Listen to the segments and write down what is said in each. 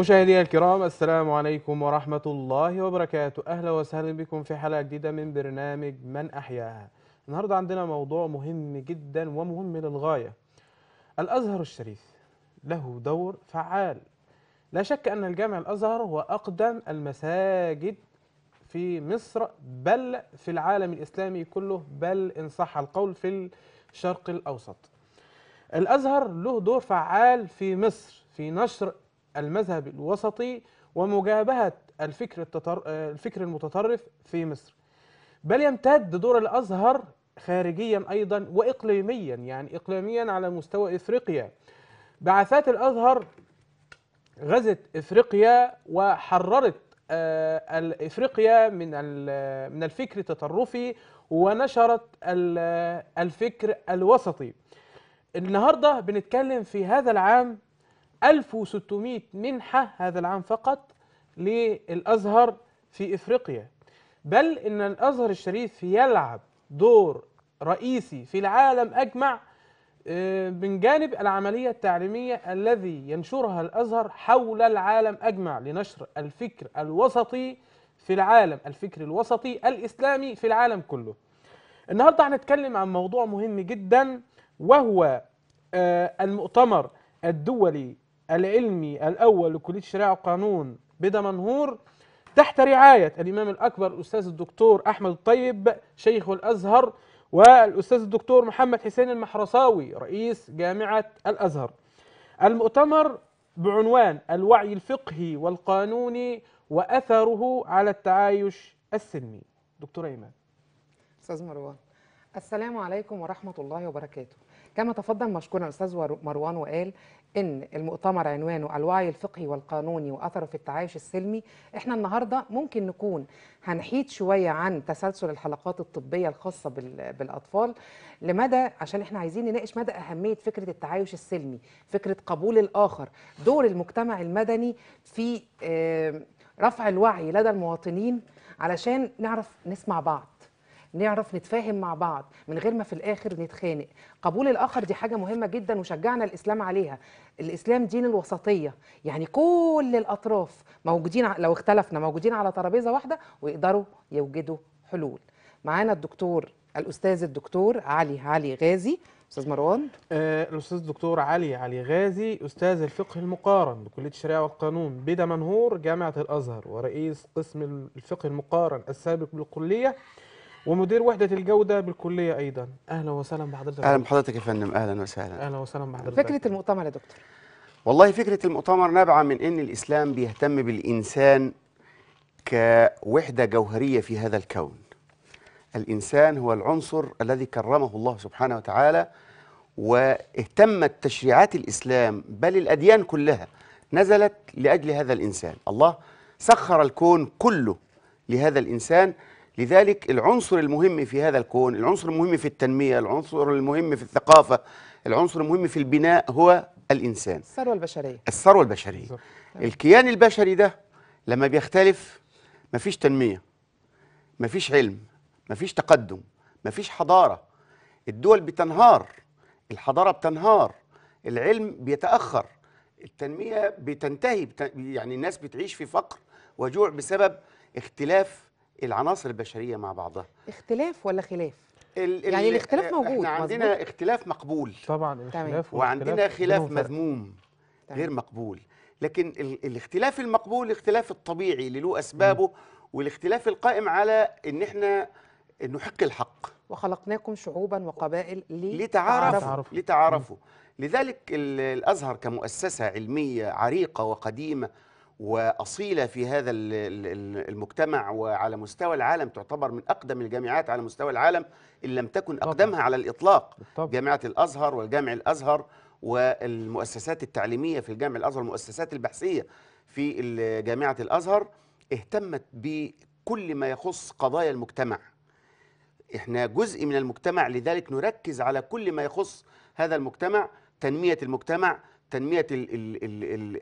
مشاهدينا الكرام السلام عليكم ورحمة الله وبركاته أهلا وسهلا بكم في حلقة جديدة من برنامج من أحياها النهاردة عندنا موضوع مهم جدا ومهم للغاية الأزهر الشريف له دور فعال لا شك أن الجامع الأزهر هو أقدم المساجد في مصر بل في العالم الإسلامي كله بل إن صح القول في الشرق الأوسط الأزهر له دور فعال في مصر في نشر المذهب الوسطي ومجابهة الفكر, التطر... الفكر المتطرف في مصر بل يمتد دور الأزهر خارجيا أيضا وإقليميا يعني إقليميا على مستوى إفريقيا بعثات الأزهر غزت إفريقيا وحررت آه، افريقيا من من الفكر التطرفي ونشرت الفكر الوسطي النهارده بنتكلم في هذا العام 1600 منحة هذا العام فقط للأزهر في إفريقيا بل إن الأزهر الشريف يلعب دور رئيسي في العالم أجمع آه، من جانب العملية التعليمية الذي ينشرها الأزهر حول العالم أجمع لنشر الفكر الوسطي في العالم الفكر الوسطي الإسلامي في العالم كله النهاردة هنتكلم عن موضوع مهم جدا وهو آه، المؤتمر الدولي العلمي الأول لكلية الشريعة والقانون بدمنهور تحت رعاية الإمام الأكبر الأستاذ الدكتور أحمد الطيب شيخ الأزهر والأستاذ الدكتور محمد حسين المحرصاوي رئيس جامعة الأزهر المؤتمر بعنوان الوعي الفقهي والقانوني وأثره على التعايش السلمي دكتور إيمان أستاذ مروان السلام عليكم ورحمة الله وبركاته كما تفضل مشكورا أستاذ مروان وقال ان المؤتمر عنوانه الوعي الفقهي والقانوني واثره في التعايش السلمي احنا النهارده ممكن نكون هنحيد شويه عن تسلسل الحلقات الطبيه الخاصه بالاطفال لمدى عشان احنا عايزين نناقش مدى اهميه فكره التعايش السلمي فكره قبول الاخر دور المجتمع المدني في رفع الوعي لدى المواطنين علشان نعرف نسمع بعض نعرف نتفاهم مع بعض من غير ما في الاخر نتخانق قبول الاخر دي حاجه مهمه جدا وشجعنا الاسلام عليها الاسلام دين الوسطيه يعني كل الاطراف موجودين لو اختلفنا موجودين على ترابيزه واحده ويقدروا يوجدوا حلول معانا الدكتور الاستاذ الدكتور علي علي غازي استاذ مروان آه، الاستاذ الدكتور علي علي غازي استاذ الفقه المقارن بكليه الشريعه والقانون بدمنهور جامعه الازهر ورئيس قسم الفقه المقارن السابق بالكليه ومدير وحده الجوده بالكليه ايضا اهلا وسهلا بحضرتك اهلا بحضرتك يا فندم اهلا وسهلا اهلا وسهلا بحضرتك فكره المؤتمر يا دكتور والله فكره المؤتمر نابعه من ان الاسلام بيهتم بالانسان كوحده جوهريه في هذا الكون الانسان هو العنصر الذي كرمه الله سبحانه وتعالى واهتمت تشريعات الاسلام بل الاديان كلها نزلت لاجل هذا الانسان الله سخر الكون كله لهذا الانسان لذلك العنصر المهم في هذا الكون العنصر المهم في التنمية العنصر المهم في الثقافة العنصر المهم في البناء هو الإنسان الثروة البشرية الثروة البشرية الكيان البشري ده لما بيختلف مفيش تنمية مفيش علم مفيش تقدم مفيش حضارة الدول بتنهار الحضارة بتنهار العلم بيتأخر التنمية بتنتهي يعني الناس بتعيش في فقر وجوع بسبب اختلاف العناصر البشريه مع بعضها اختلاف ولا خلاف الـ يعني الاختلاف موجود احنا عندنا مزبوط. اختلاف مقبول طبعا اختلاف وعندنا خلاف مذموم غير مقبول لكن الاختلاف المقبول الاختلاف الطبيعي اللي له اسبابه والاختلاف القائم على ان احنا نحق الحق وخلقناكم شعوبا وقبائل لتعارفوا لتعارفوا لذلك الازهر كمؤسسه علميه عريقه وقديمه واصيله في هذا المجتمع وعلى مستوى العالم تعتبر من اقدم الجامعات على مستوى العالم ان لم تكن اقدمها على الاطلاق بالطبع. جامعه الازهر والجامع الازهر والمؤسسات التعليميه في الجامع الازهر المؤسسات البحثيه في جامعه الازهر اهتمت بكل ما يخص قضايا المجتمع احنا جزء من المجتمع لذلك نركز على كل ما يخص هذا المجتمع تنميه المجتمع تنمية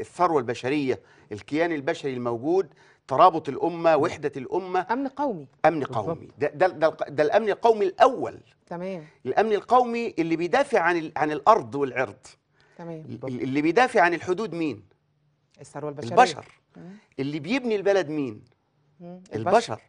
الثروة البشرية الكيان البشري الموجود ترابط الأمة وحدة الأمة أمن قومي أمن قومي ده, ده, ده, ده الأمن القومي الأول تمام الأمن القومي اللي بيدافع عن, عن الأرض والعرض تمام اللي بيدافع عن الحدود مين؟ الثروة البشرية البشر اللي بيبني البلد مين؟ البشر. البشر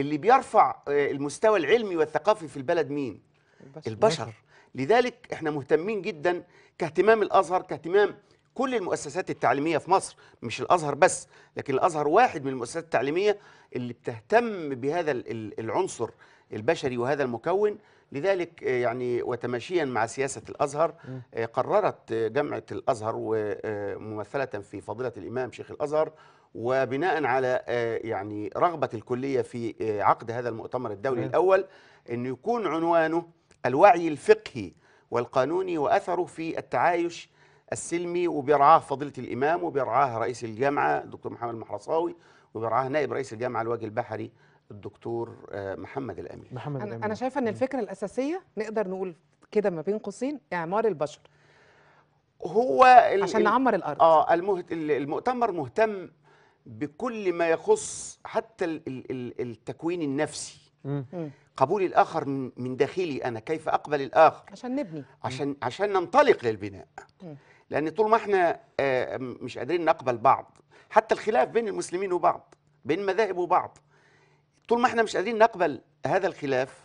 اللي بيرفع آه، المستوى العلمي والثقافي في البلد مين؟ البشر, البشر. لذلك احنا مهتمين جدا كاهتمام الازهر كاهتمام كل المؤسسات التعليميه في مصر مش الازهر بس لكن الازهر واحد من المؤسسات التعليميه اللي بتهتم بهذا العنصر البشري وهذا المكون لذلك يعني وتماشيا مع سياسه الازهر آه، قررت جامعه الازهر وممثله آه، في فضيله الامام شيخ الازهر وبناء على آه، يعني رغبه الكليه في عقد هذا المؤتمر الدولي الاول انه يكون عنوانه الوعي الفقهي والقانوني وأثره في التعايش السلمي وبيرعاه فضيلة الإمام وبيرعاه رئيس الجامعة الدكتور محمد المحرصاوي وبيرعاه نائب رئيس الجامعة الواجه البحري الدكتور آه، محمد الأمين محمد الأمين أنا شايفة أن الفكرة الأساسية نقدر نقول كده ما بين قوسين إعمار البشر هو عشان نعمر الأرض آه المؤتمر مهتم بكل ما يخص حتى التكوين النفسي قبول الاخر من من داخلي انا كيف اقبل الاخر عشان نبني عشان عشان ننطلق للبناء لان طول ما احنا آه، مش قادرين نقبل بعض حتى الخلاف بين المسلمين وبعض بين مذاهب وبعض طول ما احنا مش قادرين نقبل هذا الخلاف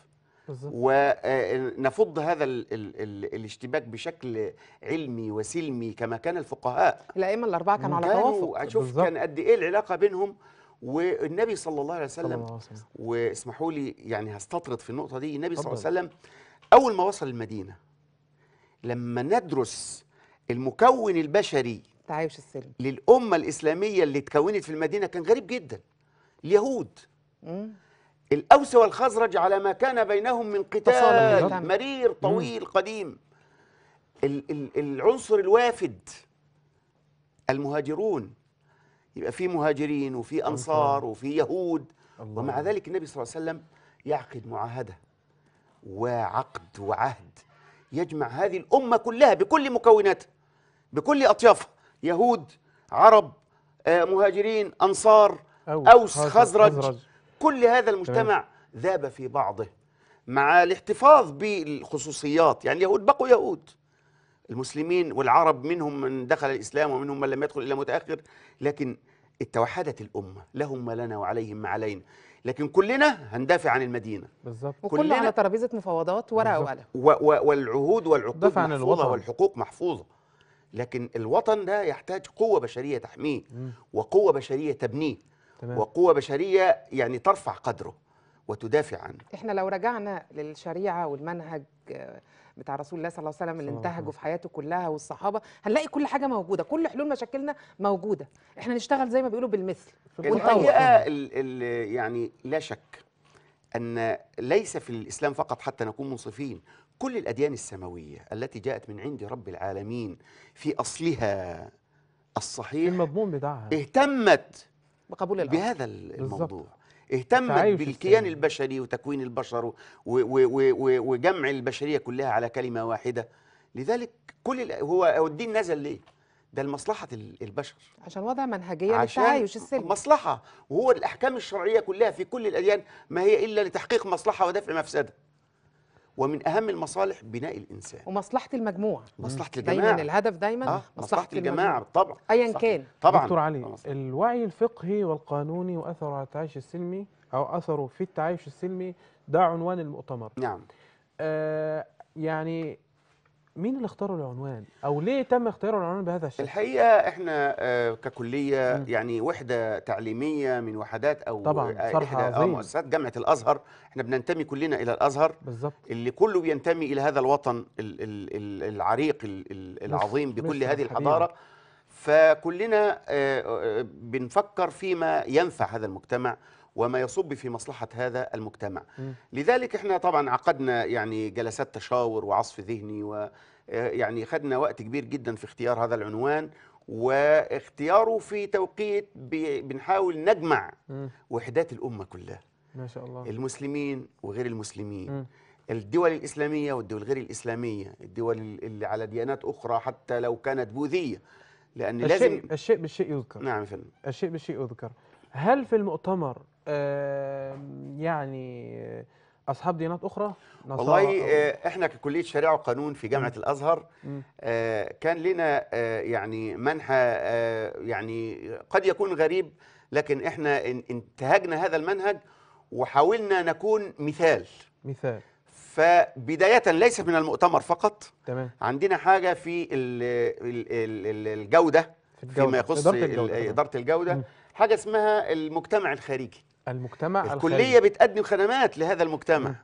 ونفض آه، هذا الـ الـ الاشتباك بشكل علمي وسلمي كما كان الفقهاء الائمه الاربعه كانوا على توافق شوف كان قد ايه العلاقه بينهم والنبي صلى الله عليه وسلم واسمحوا لي يعني هستطرد في النقطه دي النبي صلى الله عليه وسلم اول ما وصل المدينه لما ندرس المكون البشري تعايش السلم للامه الاسلاميه اللي تكونت في المدينه كان غريب جدا اليهود مم. الاوس والخزرج على ما كان بينهم من قتال مرير طويل مم. قديم العنصر الوافد المهاجرون يبقى في مهاجرين وفي انصار وفي يهود الله. ومع ذلك النبي صلى الله عليه وسلم يعقد معاهده وعقد وعهد يجمع هذه الامه كلها بكل مكوناتها بكل اطيافها يهود عرب آه، مهاجرين انصار اوس خزرج, خزرج كل هذا المجتمع ذاب في بعضه مع الاحتفاظ بالخصوصيات يعني اليهود بقوا يهود المسلمين والعرب منهم من دخل الإسلام ومنهم من لم يدخل إلا متأخر لكن اتوحدت الأمة لهم ما لنا وعليهم ما علينا لكن كلنا هندافع عن المدينة بالظبط وكلنا على ترابيزة مفاوضات ورقة وقلم والعهود والعقود محفوظة والحقوق محفوظة لكن الوطن ده يحتاج قوة بشرية تحميه مم. وقوة بشرية تبنيه تمام. وقوة بشرية يعني ترفع قدره وتدافع عنه احنا لو رجعنا للشريعة والمنهج آه، بتاع رسول الله صلى الله عليه وسلم اللي انتهجه في حياته كلها والصحابه هنلاقي كل حاجه موجوده كل حلول مشاكلنا موجوده احنا نشتغل زي ما بيقولوا بالمثل الحقيقه يعني لا شك ان ليس في الاسلام فقط حتى نكون منصفين كل الاديان السماويه التي جاءت من عند رب العالمين في اصلها الصحيح المضمون بتاعها اهتمت بقبول الأرض. بهذا الموضوع بالزبط. اهتمت بالكيان البشري وتكوين البشر وجمع البشرية كلها على كلمة واحدة لذلك كل هو الدين نزل ليه؟ ده لمصلحة البشر عشان وضع منهجية للتعايش السلمي مصلحة وهو الأحكام الشرعية كلها في كل الأديان ما هي إلا لتحقيق مصلحة ودفع مفسدة ومن اهم المصالح بناء الانسان ومصلحه المجموعه مصلحه الجماعه دايما الهدف دايما آه. مصلحه, مصلحة الجماعه طبعا ايا كان طبعا دكتور علي مصلحة. الوعي الفقهي والقانوني واثره على التعايش السلمي او اثره في التعايش السلمي ده عنوان المؤتمر نعم آه يعني مين اللي اختاروا العنوان او ليه تم اختيار العنوان بهذا الشكل الحقيقه احنا آه، ككليه يعني وحده تعليميه من وحدات او طبعا احدى مؤسسات جامعه الازهر احنا بننتمي كلنا الى الازهر بالظبط اللي كله بينتمي الى هذا الوطن العريق العظيم بكل هذه الحضاره فكلنا آه، آه، بنفكر فيما ينفع هذا المجتمع وما يصب في مصلحة هذا المجتمع م. لذلك احنا طبعا عقدنا يعني جلسات تشاور وعصف ذهني و يعني خدنا وقت كبير جدا في اختيار هذا العنوان واختياره في توقيت بنحاول نجمع وحدات الأمة كلها ما شاء الله المسلمين وغير المسلمين م. الدول الإسلامية والدول غير الإسلامية الدول اللي على ديانات أخرى حتى لو كانت بوذية لأن الشيء لازم الشيء بالشيء يذكر نعم فن. الشيء بالشيء يذكر هل في المؤتمر آه يعني اصحاب ديانات اخرى والله آه، احنا ككليه شريعه وقانون في جامعه مم. الازهر آه كان لنا آه يعني منحى آه يعني قد يكون غريب لكن احنا انتهجنا هذا المنهج وحاولنا نكون مثال مثال فبداية ليس من المؤتمر فقط تمام. عندنا حاجة في الجودة, في الجودة فيما يخص إدارة الجودة, إدارة الجودة. حاجة اسمها المجتمع الخارجي المجتمع الكلية الخارج. بتقدم خدمات لهذا المجتمع م.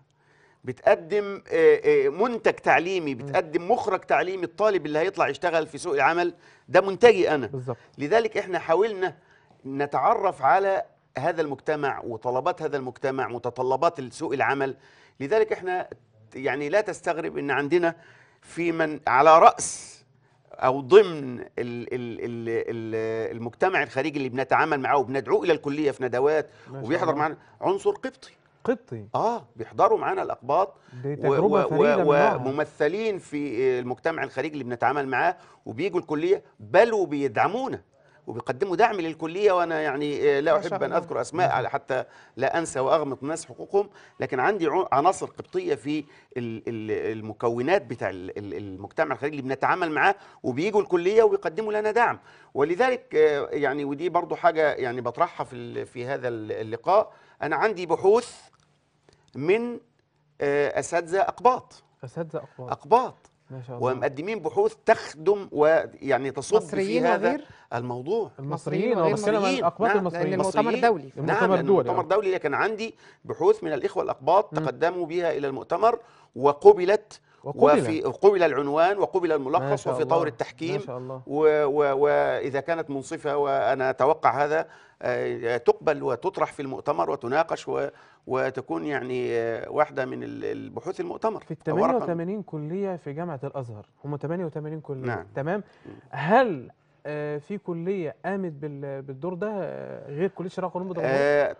بتقدم آه، آه، منتج تعليمي بتقدم مخرج تعليمي الطالب اللي هيطلع يشتغل في سوق العمل ده منتجي انا بالزبط. لذلك احنا حاولنا نتعرف على هذا المجتمع وطلبات هذا المجتمع متطلبات سوق العمل لذلك احنا يعني لا تستغرب ان عندنا في من على راس او ضمن المجتمع الخارجي اللي بنتعامل معاه وبندعوه الى الكليه في ندوات وبيحضر معانا عنصر قبطي قبطي اه بيحضروا معانا الاقباط وممثلين في المجتمع الخارجي اللي بنتعامل معاه وبيجوا الكليه بل وبيدعمونا وبيقدموا دعم للكليه وانا يعني آه، لا احب ان اذكر اسماء على حتى لا انسى واغمط الناس حقوقهم لكن عندي عناصر قبطيه في المكونات بتاع المجتمع الخليجي اللي بنتعامل معاه وبيجوا الكليه وبيقدموا لنا دعم ولذلك آه، يعني ودي برضو حاجه يعني بطرحها في في هذا اللقاء انا عندي بحوث من آه، اساتذه اقباط اساتذه اقباط اقباط ومقدمين بحوث تخدم ويعني تصب في هذا غير الموضوع المصريين المصريين اقباط نعم المصريين المؤتمر نعم، الدولي المؤتمر الدولي المؤتمر الدولي لكن عندي بحوث من الاخوه الاقباط تقدموا بها الى المؤتمر وقبلت وفي قبل العنوان وقبل الملخص وفي طور التحكيم واذا كانت منصفه وانا اتوقع هذا آه، تقبل وتطرح في المؤتمر وتناقش وتكون يعني آه، واحده من البحوث المؤتمر في 88 كليه في جامعه الازهر هم 88 كليه نعم. تمام هل آه، في كليه قامت بالدور ده غير كليه شراكه وعلوم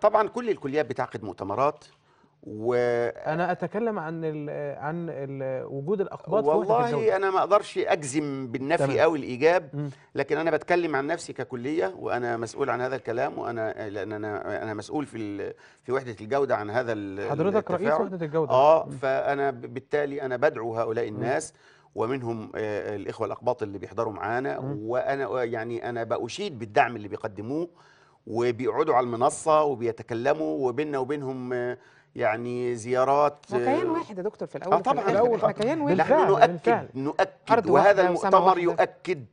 طبعا كل الكليات بتعقد مؤتمرات و انا اتكلم عن ال عن ال وجود الاقباض والله انا ما اقدرش اجزم بالنفي تمام. او الايجاب لكن انا بتكلم عن نفسي ككليه وانا مسؤول عن هذا الكلام وانا لان انا انا مسؤول في في وحده الجوده عن هذا حضرتك التفاعل. رئيس وحده الجوده اه م. فانا بالتالي انا بدعو هؤلاء الناس م. ومنهم آه، الاخوه الاقباط اللي بيحضروا معانا وانا آه، يعني انا باشيد بالدعم اللي بيقدموه وبيقعدوا على المنصه وبيتكلموا وبيننا وبينهم آه، يعني زيارات وكيان آه، واحد يا دكتور في الاول آه طبعا في الأول احنا كيان واحد نحن نؤكد نؤكد وهذا المؤتمر يؤكد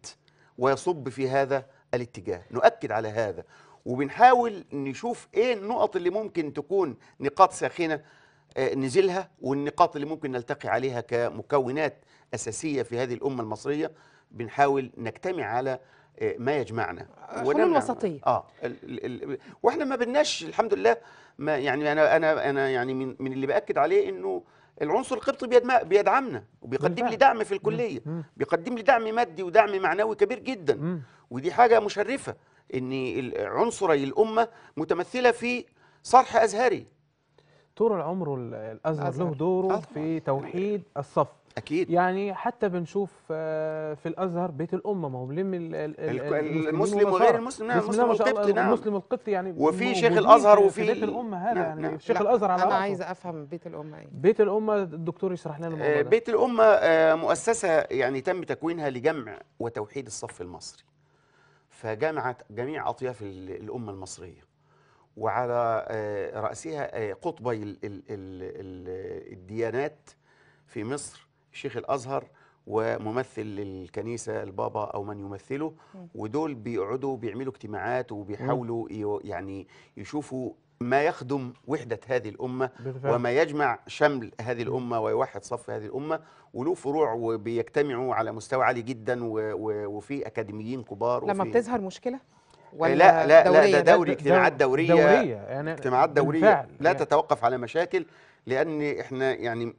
ويصب في هذا الاتجاه نؤكد على هذا وبنحاول نشوف ايه النقط اللي ممكن تكون نقاط ساخنه آه، نزلها والنقاط اللي ممكن نلتقي عليها كمكونات اساسيه في هذه الامه المصريه بنحاول نجتمع على إيه، ما يجمعنا حلول وسطيه اه ال ال واحنا ما بدناش الحمد لله ما يعني انا انا انا يعني من, من اللي باكد عليه انه العنصر القبطي بيدعمنا وبيقدم لي دعم في الكليه بيقدم لي دعم مادي ودعم معنوي كبير جدا ودي حاجه مشرفه ان عنصري الامه متمثله في صرح ازهري طول العمر الازهر له دوره آه، في توحيد الصف اكيد يعني حتى بنشوف آه، في الازهر بيت الامه ما هو ملم المسلم وغير المسلم نعم المسلم القبطي نعم المسلم القبطي يعني وفي شيخ الازهر وفي بيت الامه هذا نعم يعني نعم. شيخ الازهر على انا عايز افهم بيت الامه ايه بيت الامه الدكتور يشرح لنا الموضوع بيت الامه آه، مؤسسه يعني تم تكوينها لجمع وتوحيد الصف المصري فجمعت جميع اطياف الامه المصريه وعلى آه، رأسها قطبي الديانات في مصر شيخ الازهر وممثل للكنيسه البابا او من يمثله ودول بيقعدوا بيعملوا اجتماعات وبيحاولوا يعني يشوفوا ما يخدم وحدة هذه الأمة وما يجمع شمل هذه الأمة ويوحد صف هذه الأمة وله فروع وبيجتمعوا على مستوى عالي جدا وفي أكاديميين كبار لما بتظهر مشكلة؟ آه، ولا لا لا لا ده دوري اجتماعات دورية, دورية يعني اجتماعات دورية لا يعني تتوقف على مشاكل لأن احنا يعني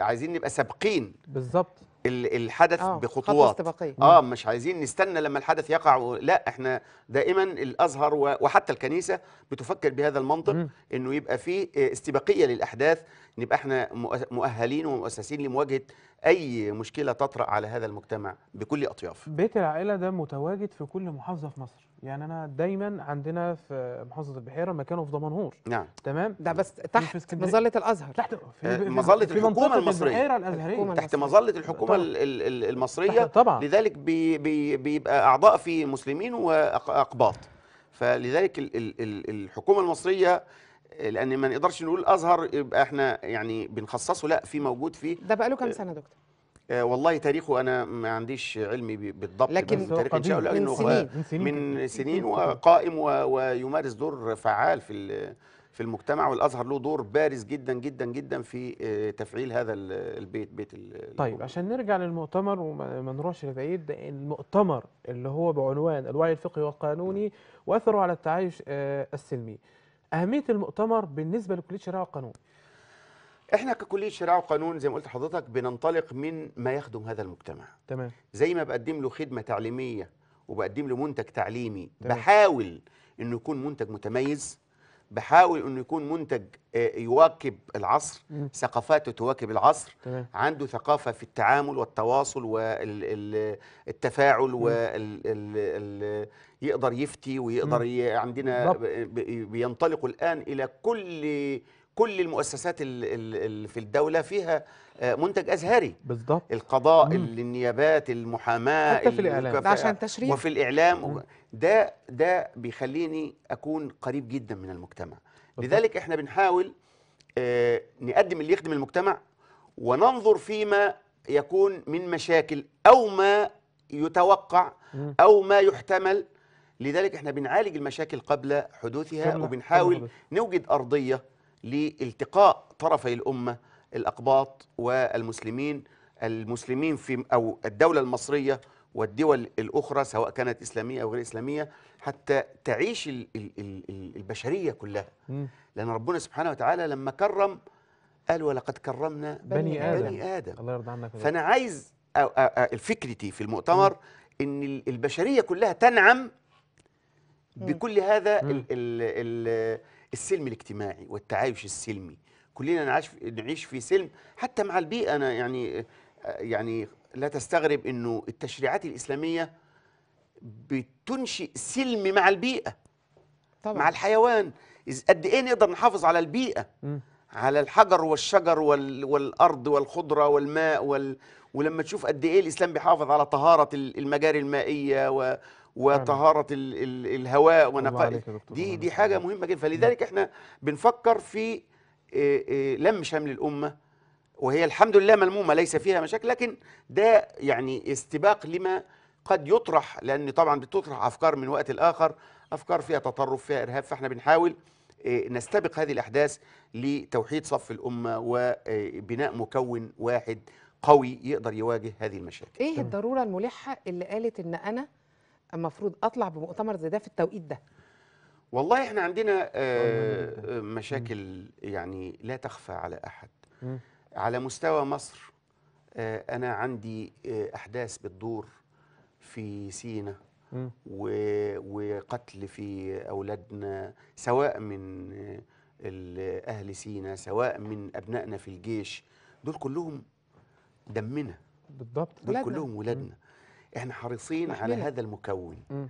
عايزين نبقى سابقين بالظبط الحدث آه بخطوات اه مش عايزين نستنى لما الحدث يقع و... لا احنا دائما الازهر و... وحتى الكنيسه بتفكر بهذا المنطق مم. انه يبقى فيه آه، استباقيه للاحداث نبقى احنا مؤهلين ومؤسسين لمواجهه اي مشكله تطرا على هذا المجتمع بكل اطيافه. بيت العائله ده متواجد في كل محافظه في مصر، يعني انا دايما عندنا في محافظه البحيره مكانه في دمنهور. نعم. تمام؟ ده بس تحت مظله الازهر. تحت في آه، مظله الحكومه المصريه. البحيره الازهريه. تحت مظله الحكومه طبعا. المصريه طبعا. لذلك بي بي بيبقى اعضاء في مسلمين واقباط. فلذلك الحكومه المصريه لان ما نقدرش نقول ازهر يبقى احنا يعني بنخصصه لا في موجود فيه ده بقى له كام سنه دكتور آه والله تاريخه انا ما عنديش علمي بالضبط لكن تاريخ انشاءه لانه سنين. من سنين, من سنين وقائم ويمارس دور فعال في في المجتمع والازهر له دور بارز جدا جدا جدا في آه، تفعيل هذا البيت بيت طيب طيب عشان نرجع للمؤتمر وما نروحش لبعيد المؤتمر اللي هو بعنوان الوعي الفقهي والقانوني نعم. واثره على التعايش آه، السلمي اهميه المؤتمر بالنسبه لكليه شرع وقانون احنا ككليه شرع وقانون زي ما قلت لحضرتك بننطلق من ما يخدم هذا المجتمع تمام زي ما بقدم له خدمه تعليميه وبقدم له منتج تعليمي تمام. بحاول انه يكون منتج متميز بحاول انه يكون منتج آه، يواكب العصر م. ثقافاته تواكب العصر تمام. عنده ثقافه في التعامل والتواصل والتفاعل وال يقدر يفتي ويقدر ي... عندنا بينطلقوا الان الى كل كل المؤسسات ال ال في الدوله فيها آه، منتج ازهري بالضبط القضاء مم. النيابات المحاماه حتى في الاعلام الكفاءة. عشان تشريف وفي الاعلام مم. ده ده بيخليني اكون قريب جدا من المجتمع بالضبط. لذلك احنا بنحاول آه، نقدم اللي يخدم المجتمع وننظر فيما يكون من مشاكل او ما يتوقع او ما يحتمل لذلك احنا بنعالج المشاكل قبل حدوثها وبنحاول نوجد أرضية لالتقاء طرفي الأمة الأقباط والمسلمين المسلمين في أو الدولة المصرية والدول الأخرى سواء كانت إسلامية أو غير إسلامية حتى تعيش البشرية كلها لأن ربنا سبحانه وتعالى لما كرم قال ولقد كرمنا بني آدم, بني آدم. الله يرضى عنك فأنا عايز فكرتي في المؤتمر أن البشرية كلها تنعم بكل هذا الـ الـ السلم الاجتماعي والتعايش السلمي كلنا نعيش نعيش في سلم حتى مع البيئه انا يعني يعني لا تستغرب انه التشريعات الاسلاميه بتنشئ سلم مع البيئه طبعا. مع الحيوان قد ايه نقدر نحافظ على البيئه م. على الحجر والشجر وال والارض والخضره والماء وال ولما تشوف قد ايه الاسلام بيحافظ على طهاره المجاري المائيه و وطهاره الهواء ونقاء دي دي حاجه مهمه جدا فلذلك احنا بنفكر في آه، آه، لم شمل الامه وهي الحمد لله ملمومه ليس فيها مشاكل لكن ده يعني استباق لما قد يطرح لان طبعا بتطرح افكار من وقت لاخر افكار فيها تطرف فيها ارهاب فاحنا بنحاول آه، نستبق هذه الاحداث لتوحيد صف الامه وبناء مكون واحد قوي يقدر يواجه هذه المشاكل. ايه الضروره الملحه اللي قالت ان انا المفروض اطلع بمؤتمر زي ده في التوقيت ده والله احنا عندنا آه، آه، مشاكل يعني لا تخفى على احد على مستوى مصر آه، انا عندي احداث بتدور في سينا وقتل في اولادنا سواء من اهل سينا سواء من ابنائنا في الجيش دول كلهم دمنا بالضبط دول ولادنا. كلهم ولادنا احنا حريصين على هذا المكون م.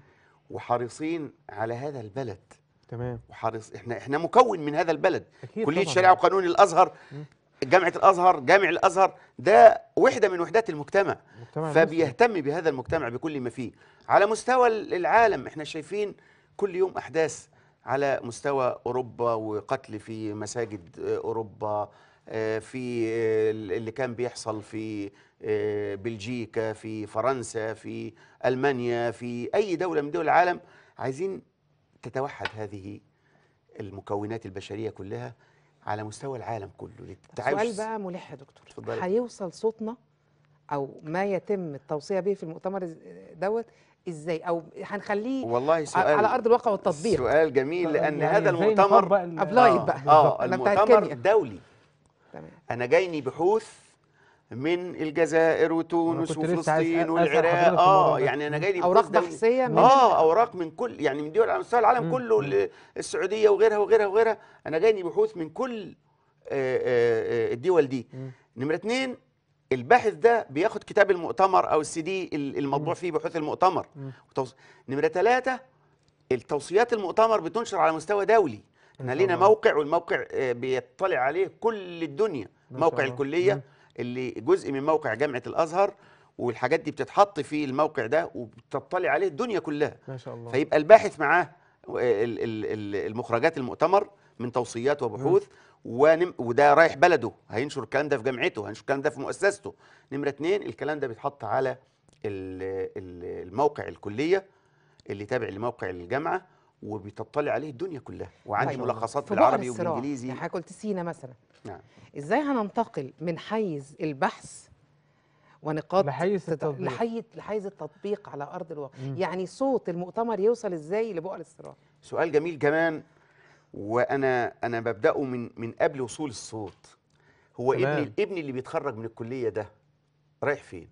وحريصين على هذا البلد تمام وحريص احنا احنا مكون من هذا البلد كليه الشريعه وقانون الازهر جامعه الازهر جامع الازهر ده وحده من وحدات المجتمع المجتمع فبيهتم بهذا المجتمع بكل ما فيه على مستوى العالم احنا شايفين كل يوم احداث على مستوى اوروبا وقتل في مساجد آه، اوروبا آه، في آه، اللي كان بيحصل في آه، بلجيكا في فرنسا في ألمانيا في أي دولة من دول العالم عايزين تتوحد هذه المكونات البشرية كلها على مستوى العالم كله للتعايش سؤال بقى ملح يا دكتور هيوصل صوتنا أو ما يتم التوصية به في المؤتمر دوت ازاي او هنخليه والله سؤال على ارض الواقع والتطبيق سؤال جميل لان يعني هذا المؤتمر ابلايد آه. بقى اه المؤتمر دولي تمام انا جايني بحوث من الجزائر وتونس وفلسطين والعراق اه يعني انا جاي لي اوراق بحثيه من اه اوراق من كل يعني من دول على مستوى العالم مم. كله السعوديه وغيرها وغيرها وغيرها انا جاي لي بحوث من كل آه، آه، آه، الدول دي نمره اثنين الباحث ده بياخد كتاب المؤتمر او السي دي المطبوع فيه بحوث المؤتمر نمره ثلاثه التوصيات المؤتمر بتنشر على مستوى دولي احنا لينا موقع والموقع بيطلع عليه كل الدنيا موقع الكليه اللي جزء من موقع جامعه الازهر والحاجات دي بتتحط في الموقع ده وبتطلع عليه الدنيا كلها ما شاء الله فيبقى الباحث معاه المخرجات المؤتمر من توصيات وبحوث ونم وده رايح بلده هينشر الكلام ده في جامعته هينشر الكلام ده في مؤسسته نمره اتنين الكلام ده بيتحط على الموقع الكليه اللي تابع لموقع الجامعه وبتطلع عليه الدنيا كلها وعندي طيب ملخصات بالعربي والانجليزي يعني قلت سينا مثلا نعم. ازاي هننتقل من حيز البحث ونقاط لحيز التطبيق لحيز لحيز التطبيق على ارض الواقع مم. يعني صوت المؤتمر يوصل ازاي لبؤر الصراع سؤال جميل كمان وانا انا ببداه من من قبل وصول الصوت هو ابن ابني اللي بيتخرج من الكليه ده رايح فين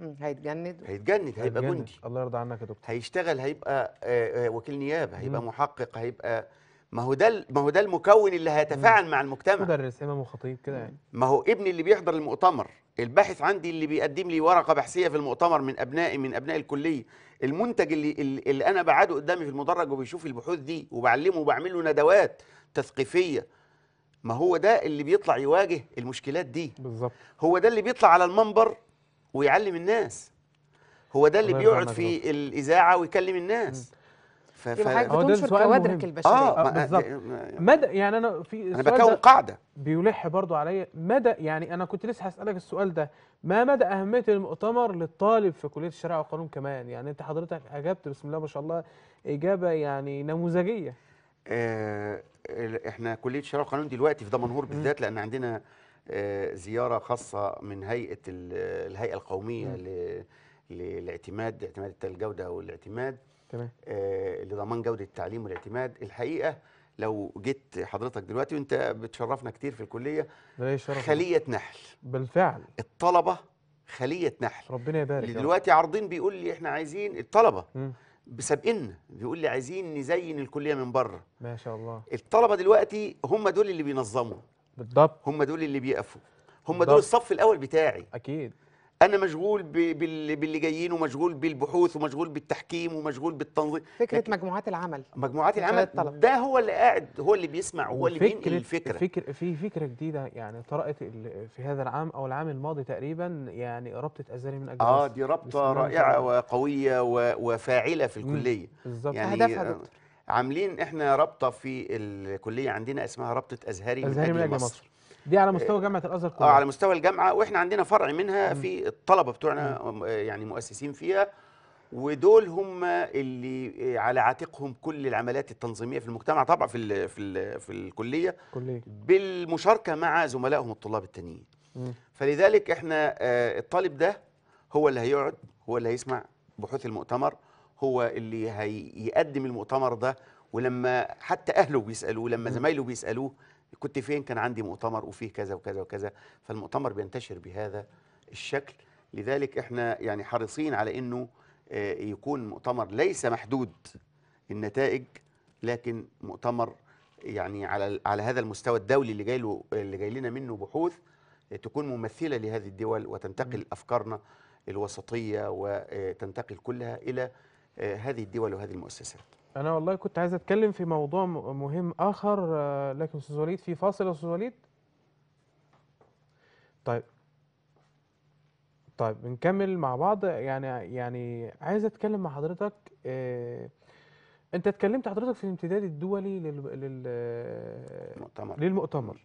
هيتجند هيتجند هيبقى جندي الله يرضى عنك يا دكتور هيشتغل هيبقى آه، آه، وكيل نيابه هيبقى مم. محقق هيبقى ما هو ده ما هو ده المكون اللي هيتفاعل مع المجتمع مدرس امام وخطيب كده يعني ما هو ابني اللي بيحضر المؤتمر الباحث عندي اللي بيقدم لي ورقه بحثيه في المؤتمر من ابنائي من ابناء الكليه المنتج اللي اللي انا بعاده قدامي في المدرج وبيشوف البحوث دي وبعلمه وبعمل له ندوات تثقيفيه ما هو ده اللي بيطلع يواجه المشكلات دي بالظبط هو ده اللي بيطلع على المنبر ويعلم الناس هو ده اللي بيقعد في الاذاعه ويكلم الناس م. ف... هو ده بتنشر كوادرك البشريه اه, آه، بالظبط آه، يعني مدى يعني انا في انا بكون قاعده بيلح برضو عليا مدى يعني انا كنت لسه هسالك السؤال ده ما مدى اهميه المؤتمر للطالب في كليه الشريعه والقانون كمان يعني انت حضرتك اجبت بسم الله ما شاء الله اجابه يعني نموذجيه آه احنا كليه الشريعه والقانون دلوقتي في دمنهور بالذات لان عندنا آه زياره خاصه من هيئه الهيئه القوميه ل... للاعتماد اعتماد الجوده والاعتماد تمام آه لضمان جوده التعليم والاعتماد الحقيقه لو جيت حضرتك دلوقتي وانت بتشرفنا كتير في الكليه خليه نحل بالفعل الطلبه خليه نحل ربنا يبارك دلوقتي عارضين بيقول لي احنا عايزين الطلبه م. بسابقنا بيقول لي عايزين نزين الكليه من بره ما شاء الله الطلبه دلوقتي هم دول اللي بينظموا بالضبط هم دول اللي بيقفوا هم بالضبط. دول الصف الاول بتاعي اكيد انا مشغول باللي جايين ومشغول بالبحوث ومشغول بالتحكيم ومشغول بالتنظيم فكره مجموعات العمل مجموعات العمل الطلب. ده هو اللي قاعد هو اللي بيسمع هو اللي بينقل الفكره فكر في فكره جديده يعني طرأت في هذا العام او العام الماضي تقريبا يعني رابطه ازاري من اجل اه دي رابطه رائعه وقويه وفاعله في الكليه بالظبط يعني اهدافها دكتور عاملين احنا رابطه في الكليه عندنا اسمها رابطه ازهري, أزهري من اجل, من أجل مصر. مصر دي على مستوى جامعه الازهر كلها اه على مستوى الجامعه واحنا عندنا فرع منها في الطلبه بتوعنا يعني مؤسسين فيها ودول هم اللي آه، على عاتقهم كل العمليات التنظيميه في المجتمع طبعا في الـ في الـ في الكليه كلية. بالمشاركه مع زملائهم الطلاب التانيين فلذلك احنا آه، الطالب ده هو اللي هيقعد هو اللي هيسمع بحوث المؤتمر هو اللي هيقدم المؤتمر ده ولما حتى اهله بيسالوه لما زمايله بيسالوه كنت فين كان عندي مؤتمر وفيه كذا وكذا وكذا فالمؤتمر بينتشر بهذا الشكل لذلك احنا يعني حريصين على انه آه، يكون مؤتمر ليس محدود النتائج لكن مؤتمر يعني على على هذا المستوى الدولي اللي جاي له اللي جاي لنا منه بحوث آه، تكون ممثله لهذه الدول وتنتقل افكارنا الوسطيه وتنتقل كلها الى آه، هذه الدول وهذه المؤسسات انا والله كنت عايز اتكلم في موضوع مهم اخر آه، لكن استاذ وليد في فاصل يا استاذ وليد طيب طيب بنكمل مع بعض يعني يعني عايز اتكلم مع حضرتك إيه انت اتكلمت حضرتك في الامتداد الدولي لل لل المؤتمر. للمؤتمر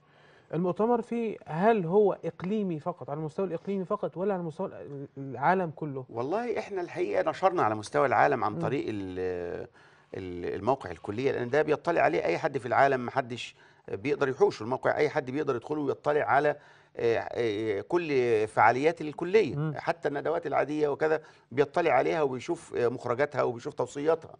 المؤتمر فيه هل هو اقليمي فقط على المستوى الاقليمي فقط ولا على مستوى العالم كله والله احنا الحقيقه نشرنا على مستوى العالم عن طريق ال- الموقع الكليه لان ده بيطلع عليه اي حد في العالم محدش بيقدر يحوشه الموقع اي حد بيقدر يدخله ويطلع على آه، آه، كل فعاليات الكليه حتى الندوات العاديه وكذا بيطلع عليها وبيشوف آه، مخرجاتها وبيشوف توصياتها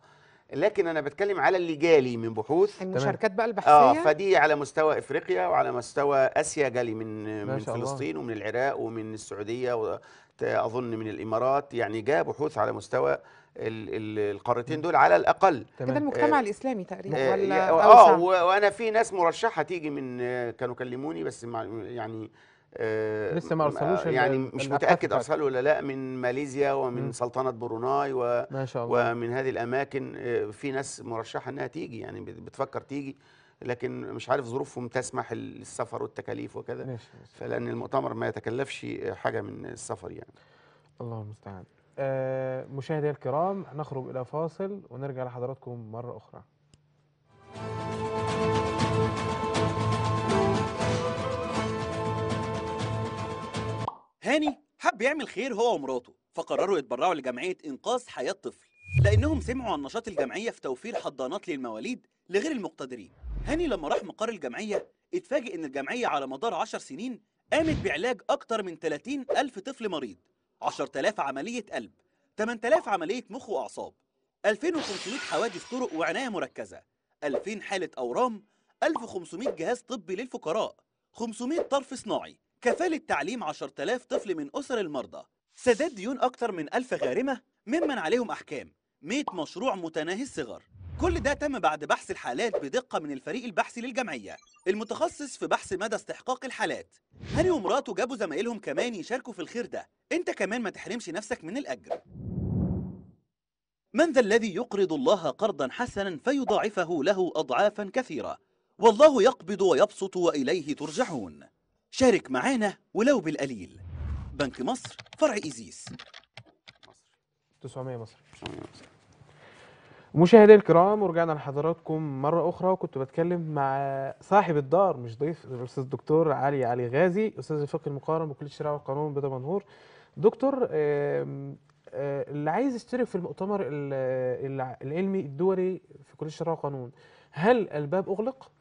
لكن انا بتكلم على اللي جالي من بحوث المشاركات بقى البحثيه اه فدي على مستوى افريقيا وعلى مستوى اسيا جالي من من فلسطين الله. ومن العراق ومن السعوديه اظن من الامارات يعني جاء بحوث على مستوى القارتين دول على الاقل كده المجتمع آه الاسلامي تقريبا آه، ولا اه وانا في ناس مرشحه تيجي من كانوا كلموني بس يعني آه لسه ما ارسلوش آه، يعني مش متاكد ارسلوا ولا لا من ماليزيا ومن م. سلطنه بروناي و ما شاء الله. ومن هذه الاماكن آه، في ناس مرشحه انها تيجي يعني بتفكر تيجي لكن مش عارف ظروفهم تسمح السفر والتكاليف وكذا فلان المؤتمر ما يتكلفش حاجه من السفر يعني الله المستعان آه، مشاهدي الكرام نخرج إلى فاصل ونرجع لحضراتكم مرة أخرى هاني حب يعمل خير هو ومراته فقرروا يتبرعوا لجمعية إنقاذ حياة طفل لأنهم سمعوا عن نشاط الجمعية في توفير حضانات للمواليد لغير المقتدرين هاني لما راح مقر الجمعية اتفاجئ إن الجمعية على مدار 10 سنين قامت بعلاج أكتر من 30 ألف طفل مريض 10000 عملية قلب 8000 عملية مخ وأعصاب 2500 حوادث طرق وعناية مركزة 2000 حالة أورام 1500 جهاز طبي للفقراء 500 طرف صناعي كفالة تعليم 10000 طفل من أسر المرضى سداد ديون اكثر من 1000 غارمة ممن عليهم أحكام 100 مشروع متناهي الصغر كل ده تم بعد بحث الحالات بدقة من الفريق البحثي للجمعية المتخصص في بحث مدى استحقاق الحالات هاري ومراته جابوا زمايلهم كمان يشاركوا في الخير ده انت كمان ما تحرمش نفسك من الأجر من ذا الذي يقرض الله قرضا حسنا فيضاعفه له أضعافا كثيرة والله يقبض ويبسط وإليه ترجعون شارك معانا ولو بالقليل بنك مصر فرع إيزيس 900 مصر 900 مصر مشاهدي الكرام ورجعنا لحضراتكم مرة أخرى وكنت بتكلم مع صاحب الدار مش ضيف الأستاذ الدكتور علي علي غازي أستاذ الفقه المقارن بكلية الشريعة والقانون بدا منهور دكتور اللي عايز يشترك في المؤتمر العلمي الدولي في كلية الشريعة والقانون هل الباب أغلق؟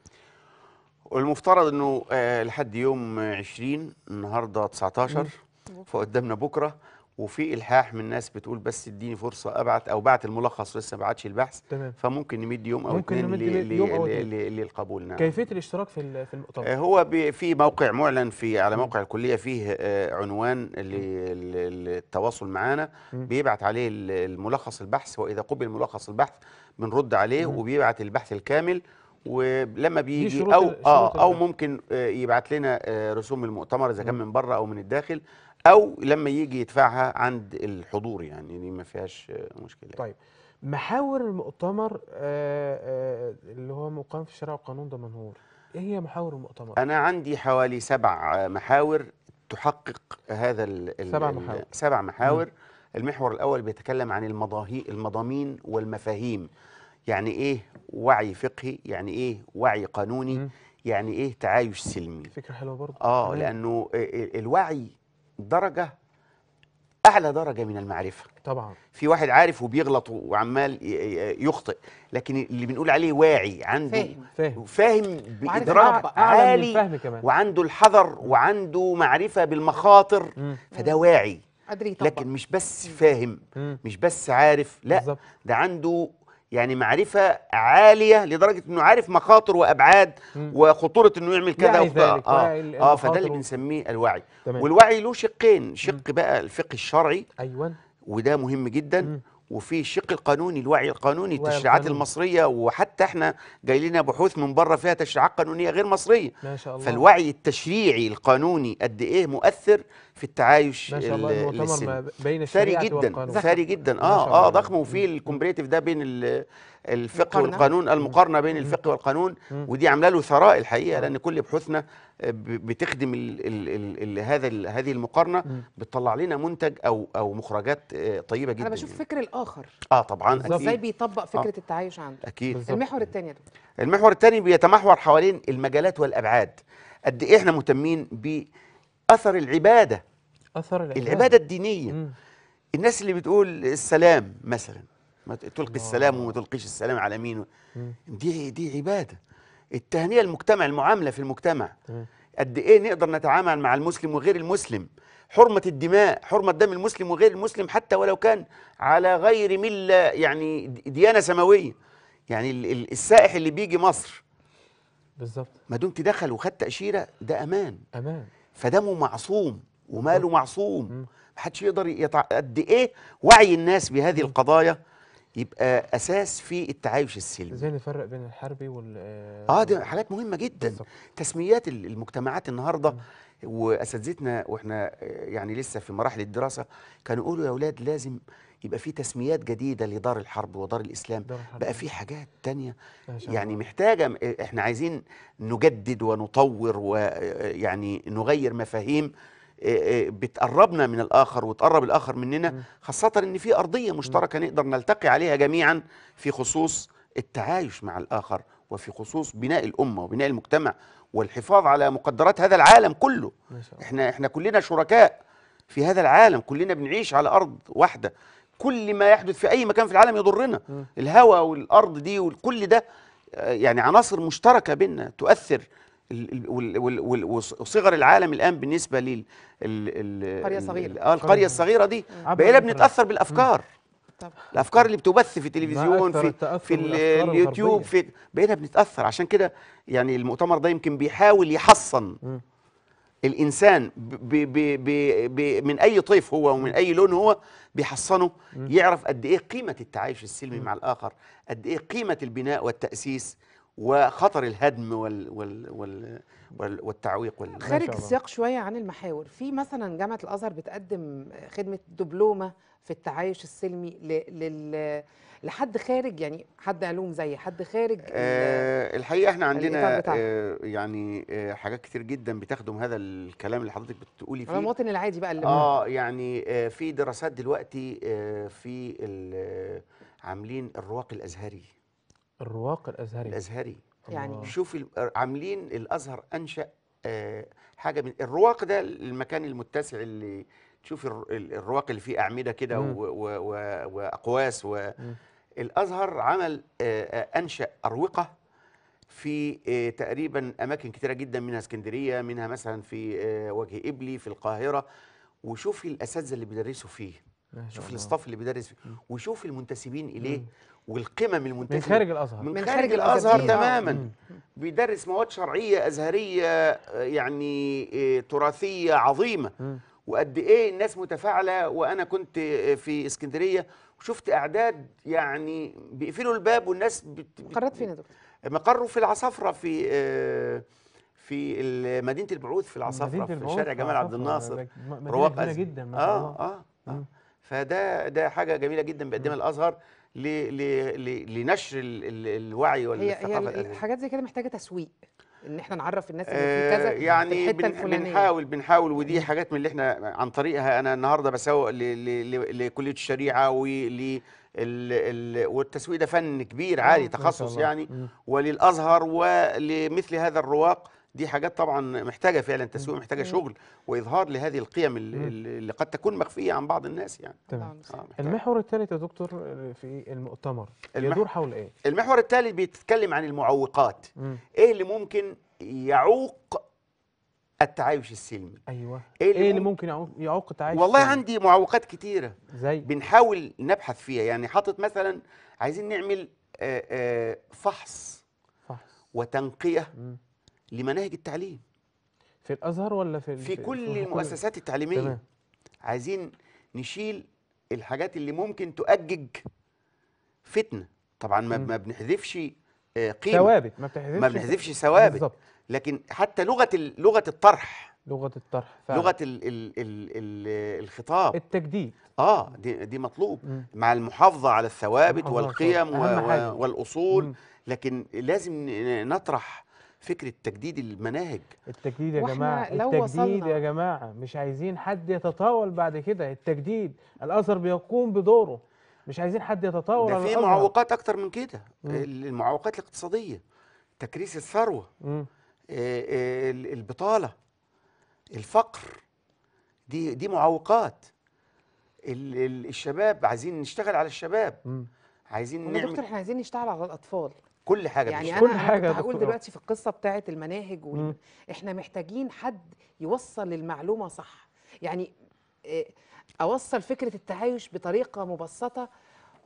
المفترض أنه آه، لحد يوم 20 النهاردة 19 فقدامنا بكرة وفي الحاح من ناس بتقول بس اديني فرصه ابعت او بعت الملخص لسه ما بعتش البحث تمام. فممكن نمد يوم او اثنين للقبول نعم كيفيه الاشتراك في في المؤتمر آه، هو في موقع معلن في على موقع الكليه فيه آه، عنوان للتواصل معانا بيبعت عليه الملخص البحث واذا قبل ملخص البحث بنرد عليه وبيبعت البحث الكامل ولما بيجي او اه او ممكن آه، يبعت لنا رسوم المؤتمر اذا كان من بره او من الداخل او لما يجي يدفعها عند الحضور يعني دي ما فيهاش مشكله يعني. طيب محاور المؤتمر آه، آه، اللي هو مقام في شارع ده دمنهور ايه هي محاور المؤتمر انا عندي حوالي سبع محاور تحقق هذا الـ سبع محاور سبع محاور مم. المحور الاول بيتكلم عن المضاهي المضامين والمفاهيم يعني ايه وعي فقهي يعني ايه وعي قانوني مم. يعني ايه تعايش سلمي فكره حلوه برضه اه مم. لانه آه، الوعي درجة أعلى درجة من المعرفة طبعا في واحد عارف وبيغلط وعمال يخطئ لكن اللي بنقول عليه واعي عنده فاهم فاهم, بإدراك عالي كمان. وعنده الحذر وعنده معرفة بالمخاطر م. فده واعي قادر يطبق لكن مش بس فاهم مش بس عارف لا ده عنده يعني معرفة عالية لدرجة انه عارف مخاطر وابعاد وخطورة انه يعمل كذا وكذا اه اه فده اللي بنسميه الوعي تمام. والوعي له شقين شق بقى الفقه الشرعي ايوه وده مهم جدا مم. وفي الشق القانوني الوعي القانوني التشريعات المصرية وحتى احنا جاي لنا بحوث من بره فيها تشريعات قانونية غير مصرية ما شاء الله. فالوعي التشريعي القانوني قد ايه مؤثر في التعايش ما شاء الله المؤتمر بين ثري جدا ثري جدا اه اه ضخم وفي الكومبريتيف ده بين الفقه والقانون المقارنه بين الفقه والقانون ودي عامله له ثراء الحقيقه لان كل بحوثنا آه، بتخدم الـ الـ الـ الـ هذا الـ هذه المقارنه بتطلع لنا منتج او او مخرجات آه، طيبه جدا انا بشوف يعني. فكر الاخر اه طبعا اكيد ازاي بيطبق آه، فكره آه التعايش عنده اكيد المحور الثاني المحور الثاني بيتمحور حوالين المجالات والابعاد قد ايه احنا مهتمين باثر العباده أثر العبادة, العبادة الدينية مم. الناس اللي بتقول السلام مثلا ما تلقي السلام وما تلقيش السلام على مين دي دي عبادة التهنئة المجتمع المعاملة في المجتمع مم. قد إيه نقدر نتعامل مع المسلم وغير المسلم حرمة الدماء حرمة دم المسلم وغير المسلم حتى ولو كان على غير ملة يعني ديانة سماوية يعني السائح اللي بيجي مصر بالظبط ما دمت دخل وخدت أشيرة ده أمان أمان فدمه معصوم وماله معصوم محدش يقدر يتع... قد ايه وعي الناس بهذه القضايا يبقى اساس في التعايش السلمي ازاي نفرق بين الحربي وال اه, آه، دي حاجات مهمه جدا بالزبط. تسميات المجتمعات النهارده واساتذتنا واحنا آه، يعني لسه في مراحل الدراسه كانوا يقولوا يا اولاد لازم يبقى في تسميات جديده لدار الحرب ودار الاسلام دار الحرب. بقى في حاجات تانية يعني محتاجه احنا عايزين نجدد ونطور ويعني آه، نغير مفاهيم آه، آه، بتقربنا من الاخر وتقرب الاخر مننا خاصه ان في ارضيه مشتركه نقدر نلتقي عليها جميعا في خصوص التعايش مع الاخر وفي خصوص بناء الامه وبناء المجتمع والحفاظ على مقدرات هذا العالم كله احنا احنا كلنا شركاء في هذا العالم كلنا بنعيش على ارض واحده كل ما يحدث في اي مكان في العالم يضرنا الهواء والارض دي وكل ده آه، يعني عناصر مشتركه بينا تؤثر وصغر العالم الان بالنسبه لل القريه الصغيره اه القريه الصغيره دي بقينا بنتاثر بالافكار طبعا. الافكار اللي بتبث في التلفزيون في في اليوتيوب في بقينا بنتاثر عشان كده يعني المؤتمر ده يمكن بيحاول يحصن م. الانسان بي بي بي بي من اي طيف هو ومن اي لون هو بيحصنه يعرف قد ايه قيمه التعايش السلمي م. مع الاخر قد ايه قيمه البناء والتاسيس وخطر الهدم وال وال وال وال والتعويق وال خارج السياق شويه عن المحاور في مثلا جامعه الازهر بتقدم خدمه دبلومه في التعايش السلمي لل لحد خارج يعني حد علوم زي حد خارج أه الحقيقه احنا عندنا أه يعني أه حاجات كتير جدا بتخدم هذا الكلام اللي حضرتك بتقولي فيه المواطن العادي بقى اللي اه يعني أه في دراسات دلوقتي أه في عاملين الرواق الازهري الرواق الازهري الازهري يعني الله. شوف عاملين الازهر انشا آه، حاجه من الرواق ده المكان المتسع اللي تشوف الرواق اللي فيه اعمده كده واقواس و الازهر عمل آه، آه، انشا اروقه في تقريبا اماكن كثيره جدا منها اسكندريه منها مثلا في وجه ابلي في القاهره وشوف الاساتذه اللي بيدرسوا فيه شوف الاستاف اللي بيدرس فيه وشوف المنتسبين اليه والقمم المنتشره من خارج الازهر من خارج الازهر تماما بيدرس مواد شرعيه ازهريه آه، يعني آه، تراثيه عظيمه وقد ايه الناس متفاعله وانا كنت آه، في اسكندريه وشفت اعداد يعني بيقفلوا الباب والناس مقرات فين يا دكتور؟ مقره في العصافره في في مدينه البعوث في العصافره في شارع جمال عبد الناصر رواق جدا اه اه, آه. فده ده حاجه جميله جدا بيقدمها الازهر لنشر الوعي والثقافه هي الحاجات زي كده محتاجه تسويق ان احنا نعرف الناس ان في كذا آه، يعني في الحته الفلانيه بنحاول بنحاول ودي حاجات من اللي احنا عن طريقها انا النهارده بسوق لكليه الشريعه ول والتسويق ده فن كبير آه، عالي تخصص يعني وللازهر ولمثل هذا الرواق دي حاجات طبعا محتاجه فعلا تسويق محتاجه شغل واظهار لهذه القيم اللي قد تكون مخفيه عن بعض الناس يعني تمام آه المحور الثالث يا دكتور في المؤتمر المح... يدور حول ايه المحور الثالث بيتكلم عن المعوقات مم. ايه اللي ممكن يعوق التعايش السلمي ايوه ايه اللي, إيه اللي ممكن, ممكن يعوق التعايش والله السلمي؟ عندي معوقات كتيره زي بنحاول نبحث فيها يعني حاطط مثلا عايزين نعمل آآ آه، آآ آه، فحص فحص وتنقيه مم. لمناهج التعليم في الازهر ولا في في كل المؤسسات التعليميه تمام. عايزين نشيل الحاجات اللي ممكن تؤجج فتنه طبعا ما, ما بنحذفش آه، قيمه ثوابت ما بتحذفش ما بنحذفش ثوابت بالظبط لكن حتى لغه لغه الطرح لغه الطرح فعلا. لغه الـ الـ الـ الـ الخطاب التجديد اه دي, دي مطلوب مم. مع المحافظه على الثوابت والقيم و و والاصول مم. لكن لازم نطرح فكره تجديد المناهج التجديد يا جماعه التجديد يا جماعه مش عايزين حد يتطاول بعد كده التجديد الازهر بيقوم بدوره مش عايزين حد يتطاول ده في معوقات اكتر من كده المعوقات الاقتصاديه تكريس الثروه آه، آه، البطاله الفقر دي دي معوقات الشباب عايزين نشتغل على الشباب عايزين نعمل دكتور احنا عايزين نشتغل على الاطفال كل حاجه يعني انا كل حاجة هقول دلوقتي في القصه بتاعه المناهج وال... احنا محتاجين حد يوصل المعلومه صح يعني آه، اوصل فكره التعايش بطريقه مبسطه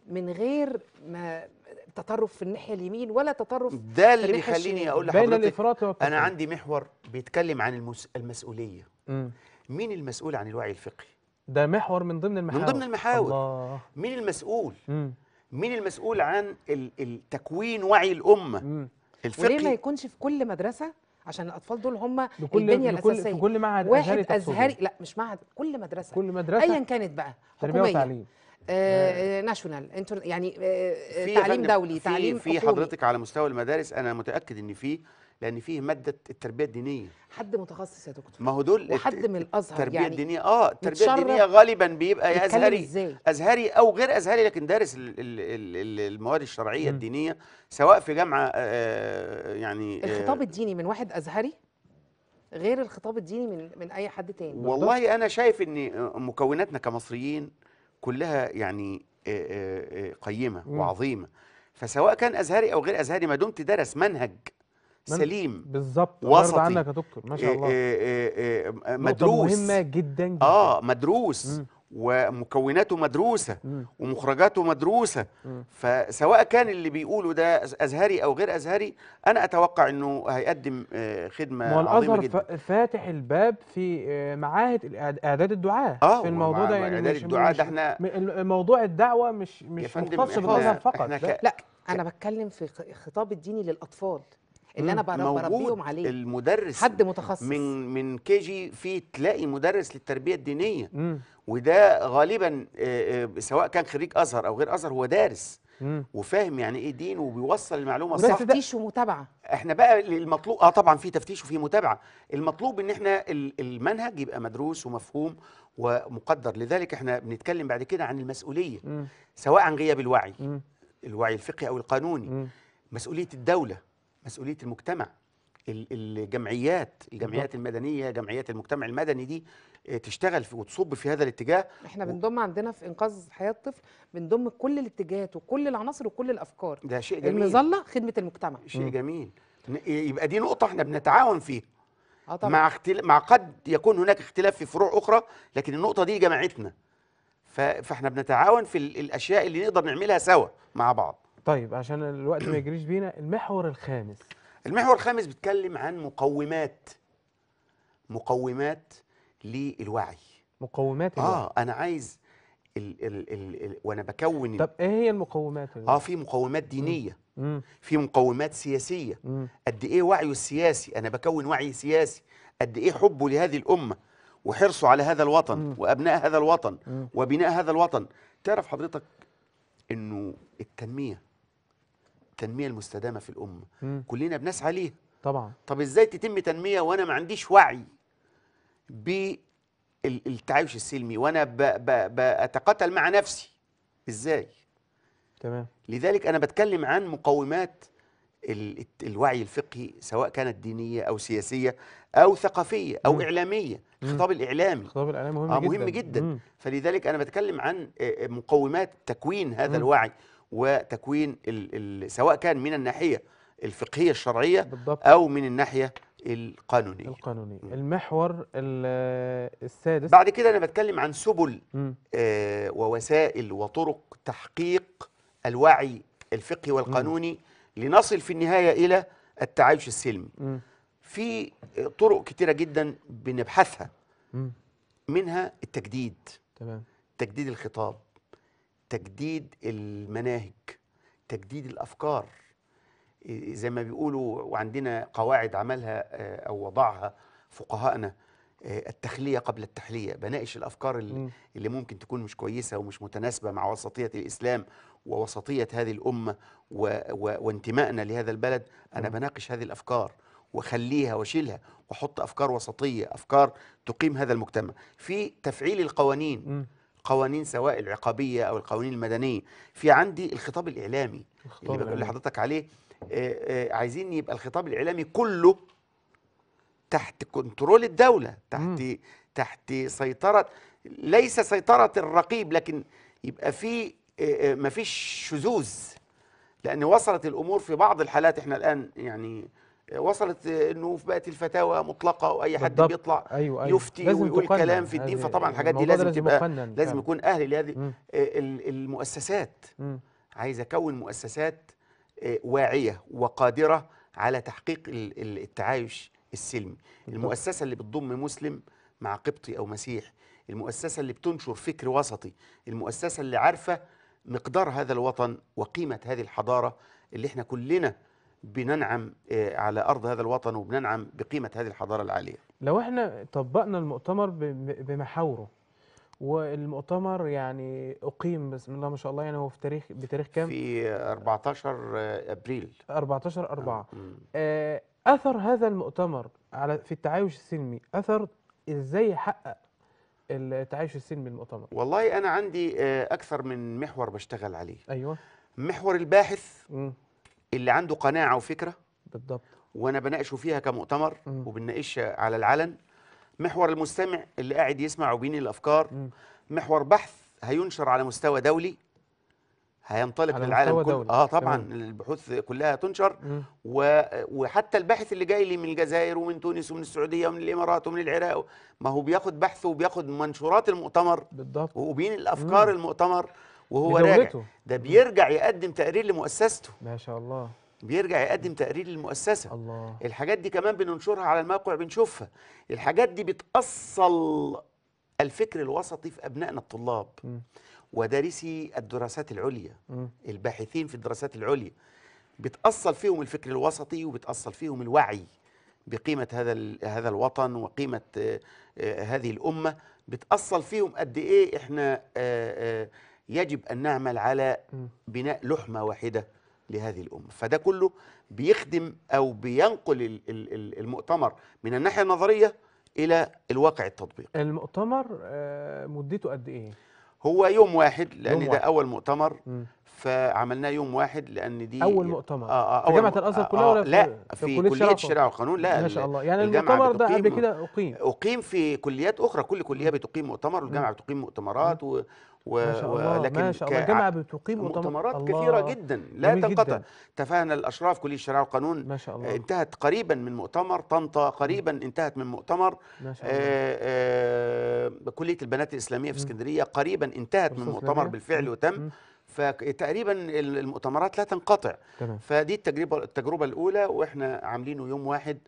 من غير ما تطرف في الناحيه اليمين ولا تطرف ده اللي بيخليني اقول لحضرتك انا عندي محور بيتكلم عن المس... المسؤوليه مم. مين المسؤول عن الوعي الفقهي ده محور من ضمن المحاور من ضمن المحاور الله. مين المسؤول مم. مين المسؤول عن التكوين وعي الامه الفقهي وليه ما يكونش في كل مدرسه عشان الاطفال دول هم البنيه الاساسيه في كل معهد واحد ازهري, أزهري لا مش معهد كل مدرسه كل مدرسه ايا كانت بقى تربيه وتعليم آه ناشونال آه. انتر آه، يعني آه تعليم دولي في تعليم في حضرتك على مستوى المدارس انا متاكد ان في لان فيه ماده التربيه الدينيه حد متخصص يا دكتور ما هو دول وحد من الازهر التربيه يعني الدينيه اه التربيه الدينيه غالبا بيبقى يا ازهري إزاي؟ ازهري او غير ازهري لكن دارس المواد الشرعيه م. الدينيه سواء في جامعه آه, آه، يعني آه، الخطاب الديني من واحد ازهري غير الخطاب الديني من من اي حد تاني والله انا شايف ان مكوناتنا كمصريين كلها يعني آه، قيمه وعظيمه فسواء كان ازهري او غير ازهري ما دمت درس منهج سليم بالظبط وسطي عنك يا دكتور ما شاء إيه، الله إيه إيه, إيه، مدروس مهمه جدا, جدا اه مدروس مم. ومكوناته مدروسه مم. ومخرجاته مدروسه مم. فسواء كان اللي بيقوله ده ازهري او غير ازهري انا اتوقع انه هيقدم آه، خدمه عظيمه جدا الازهر فاتح الباب في آه، معاهد اعداد الدعاه آه في الموضوع ده يعني اعداد الدعاه ده احنا موضوع الدعوه مش مش مختص بالازهر فقط لا انا بتكلم في الخطاب الديني للاطفال اللي انا بربيهم عليه المدرس حد متخصص من من كي جي في تلاقي مدرس للتربيه الدينيه مم. وده غالبا آه، آه، سواء كان خريج ازهر او غير ازهر هو دارس مم. وفاهم يعني ايه دين وبيوصل المعلومه صح تفتيش ومتابعه احنا بقى المطلوب اه طبعا في تفتيش وفي متابعه المطلوب ان احنا المنهج يبقى مدروس ومفهوم ومقدر لذلك احنا بنتكلم بعد كده عن المسؤوليه مم. سواء عن غياب الوعي مم. الوعي الفقهي او القانوني مم. مسؤوليه الدوله مسؤوليه المجتمع الجمعيات الجمعيات المدنيه جمعيات المجتمع المدني دي آه، تشتغل في وتصب في هذا الاتجاه احنا بنضم عندنا في انقاذ حياه الطفل بنضم كل الاتجاهات وكل العناصر وكل الافكار ده شيء جميل المظله خدمه المجتمع شيء م. جميل يبقى دي نقطه احنا بنتعاون فيها آه طبعا. مع اختلاف مع قد يكون هناك اختلاف في فروع اخرى لكن النقطه دي جمعتنا فاحنا بنتعاون في الاشياء اللي نقدر نعملها سوا مع بعض طيب عشان الوقت ما يجريش بينا المحور الخامس المحور الخامس بيتكلم عن مقومات مقومات للوعي مقومات الوعي. اه انا عايز ال ال ال ال وانا بكون طب ايه هي المقومات اه في مقومات دينيه مم. في مقومات سياسيه مم. قد ايه وعيه السياسي انا بكون وعي سياسي قد ايه حبه لهذه الامه وحرصه على هذا الوطن مم. وابناء هذا الوطن مم. وبناء هذا الوطن تعرف حضرتك انه التنميه التنميه المستدامه في الامه م. كلنا بنسعى ليها طبعا طب ازاي تتم تنميه وانا ما عنديش وعي بالتعايش السلمي وانا بتقاتل مع نفسي ازاي تمام لذلك انا بتكلم عن مقومات الوعي الفقهي سواء كانت دينيه او سياسيه او ثقافيه او م. اعلاميه الخطاب الاعلامي الخطاب الاعلامي مهم, آه مهم جدا, جداً. فلذلك انا بتكلم عن آه، مقومات تكوين هذا مم. الوعي وتكوين الـ الـ سواء كان من الناحيه الفقهيه الشرعيه بالضبط. او من الناحيه القانونيه القانونيه المحور السادس بعد كده انا بتكلم عن سبل آه ووسائل وطرق تحقيق الوعي الفقهي والقانوني م. لنصل في النهايه الى التعايش السلمي م. في طرق كتيره جدا بنبحثها م. منها التجديد تمام تجديد الخطاب تجديد المناهج تجديد الافكار إيه، زي ما بيقولوا وعندنا قواعد عملها آه، او وضعها فقهائنا آه، التخليه قبل التحليه بناقش الافكار اللي, اللي ممكن تكون مش كويسه ومش متناسبه مع وسطيه الاسلام ووسطيه هذه الامه و و وانتمائنا لهذا البلد انا بناقش هذه الافكار وخليها واشيلها واحط افكار وسطيه افكار تقيم هذا المجتمع في تفعيل القوانين قوانين سواء العقابيه او القوانين المدنيه في عندي الخطاب الاعلامي اللي اللي حضرتك عليه آه، آه، عايزين يبقى الخطاب الاعلامي كله تحت كنترول الدوله تحت م. تحت سيطره ليس سيطره الرقيب لكن يبقى في آه، مفيش شذوذ لان وصلت الامور في بعض الحالات احنا الان يعني وصلت انه في بقت الفتاوى مطلقه واي حد بالضبط. بيطلع أيوة أيوة. يفتي ويقول كلام في الدين فطبعا الحاجات دي لازم, لازم تبقى لازم يكون اهل لهذه المؤسسات م. عايز اكون مؤسسات آه، واعيه وقادره على تحقيق التعايش السلمي المؤسسه اللي بتضم مسلم مع قبطي او مسيح المؤسسه اللي بتنشر فكر وسطي المؤسسه اللي عارفه مقدار هذا الوطن وقيمه هذه الحضاره اللي احنا كلنا بننعم آه، على أرض هذا الوطن وبننعم بقيمة هذه الحضارة العالية لو احنا طبقنا المؤتمر بمحاوره والمؤتمر يعني اقيم بسم الله ما شاء الله يعني هو في تاريخ بتاريخ كام في 14 آه، ابريل 14 4 نعم. آه. اثر هذا المؤتمر على في التعايش السلمي اثر ازاي حقق التعايش السلمي المؤتمر والله انا عندي آه، اكثر من محور بشتغل عليه ايوه محور الباحث م. اللي عنده قناعه وفكره بالضبط وانا بناقشه فيها كمؤتمر وبنناقشها على العلن محور المستمع اللي قاعد يسمع وبين الافكار م. محور بحث هينشر على مستوى دولي هينطلق للعالم كله اه طبعا تمام. البحوث كلها تنشر و... وحتى الباحث اللي جاي لي من الجزائر ومن تونس ومن السعوديه ومن الامارات ومن العراق ما هو بياخد بحثه وبياخد منشورات المؤتمر بالضبط وبين الافكار مم. المؤتمر وهو راجع ده بيرجع يقدم تقرير لمؤسسته ما شاء الله بيرجع يقدم تقرير للمؤسسة الله. الحاجات دي كمان بننشرها على الموقع بنشوفها الحاجات دي بتأصل الفكر الوسطي في أبنائنا الطلاب ودارسي الدراسات العليا م. الباحثين في الدراسات العليا بتأصل فيهم الفكر الوسطي وبتأصل فيهم الوعي بقيمة هذا هذا الوطن وقيمة آه آه هذه الأمة بتأصل فيهم قد إيه إحنا آه, آه، يجب أن نعمل على بناء لحمة واحدة لهذه الأمة فده كله بيخدم أو بينقل المؤتمر من الناحية النظرية إلى الواقع التطبيقي المؤتمر آه، مدته قد إيه؟ هو يوم واحد لأن يوم ده أول مؤتمر م. فعملناه يوم واحد لان دي اول مؤتمر آه آه أول جامعه الازهر آه، كلها آه ولا في لا في, في كليه الشريعه والقانون لا ما شاء الله يعني المؤتمر ده قبل كده اقيم اقيم في كليات اخرى كل كليه بتقيم مؤتمر والجامعه بتقيم مؤتمرات و... ما شاء الله ولكن ما شاء الله الجامعه بتقيم مؤتمرات الله كثيره جدا لا تنقطع تفاهم الاشراف كليه الشريعه والقانون ما شاء الله انتهت قريبا من مؤتمر طنطا قريبا انتهت من مؤتمر ما شاء آه، الله. آه، كليه البنات الاسلاميه في اسكندريه قريبا انتهت من مؤتمر بالفعل وتم فتقريبا المؤتمرات لا تنقطع تمام. فدي التجربه التجربه الاولى واحنا عاملينه يوم واحد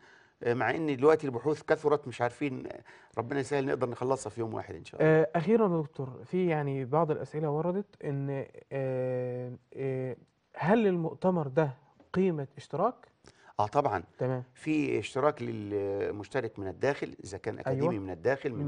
آه، مع ان دلوقتي البحوث كثرت مش عارفين آه، ربنا يسهل نقدر نخلصها في يوم واحد ان شاء الله آه، اخيرا يا دكتور في يعني بعض الاسئله وردت ان هل المؤتمر ده قيمه اشتراك اه طبعا تمام في اشتراك للمشترك من الداخل اذا كان اكاديمي أيوة. من الداخل من,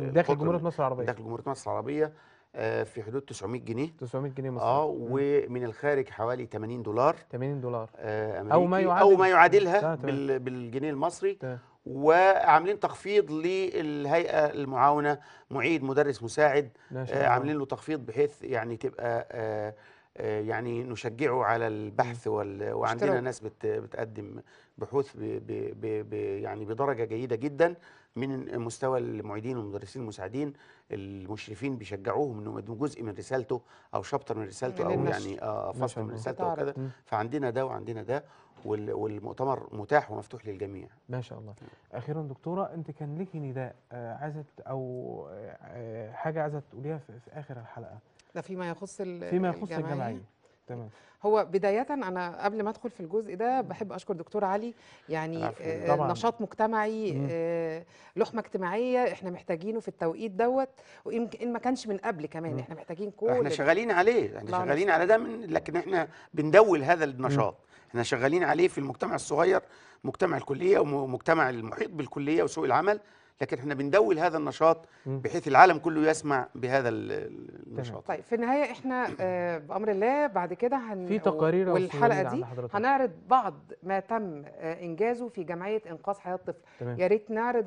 من داخل جمهوريه مصر العربيه داخل جمهوريه مصر العربيه آه، في حدود 900 جنيه 900 جنيه مصري اه ومن الخارج حوالي 80 دولار 80 دولار آه او ما يعادل او ما يعادلها بالجنيه المصري تمام. وعاملين تخفيض للهيئه المعاونه معيد مدرس مساعد آه عاملين له تخفيض بحيث يعني تبقى آه يعني نشجعه على البحث وال... وعندنا ناس بت... بتقدم بحوث ب... ب... ب... يعني بدرجه جيده جدا من مستوى المعيدين والمدرسين المساعدين المشرفين بيشجعوهم انهم جزء من رسالته او شابتر من رسالته يعني او يعني آه، فصل من رسالته وكذا فعندنا ده وعندنا ده وال... والمؤتمر متاح ومفتوح للجميع ما شاء الله اخيرا دكتوره انت كان ليكي نداء آه، عايزه او آه، حاجه عايزه تقوليها في اخر الحلقه ده فيما يخص فيما يخص الجمعيه يعني؟ تمام هو بداية أنا قبل ما أدخل في الجزء ده بحب أشكر دكتور علي يعني آه نشاط مجتمعي آه لحمة اجتماعية إحنا محتاجينه في التوقيت دوت وإن ما كانش من قبل كمان إحنا محتاجين كل إحنا شغالين عليه إحنا شغالين على ده من لكن إحنا بندول هذا النشاط مم. إحنا شغالين عليه في المجتمع الصغير مجتمع الكلية ومجتمع المحيط بالكلية وسوق العمل لكن احنا بندول هذا النشاط بحيث العالم كله يسمع بهذا النشاط طيب في النهايه احنا آه، بامر الله بعد كده هن في تقارير والحلقه دي هنعرض بعض ما تم آه، انجازه في جمعيه انقاذ حياه الطفل يا ريت نعرض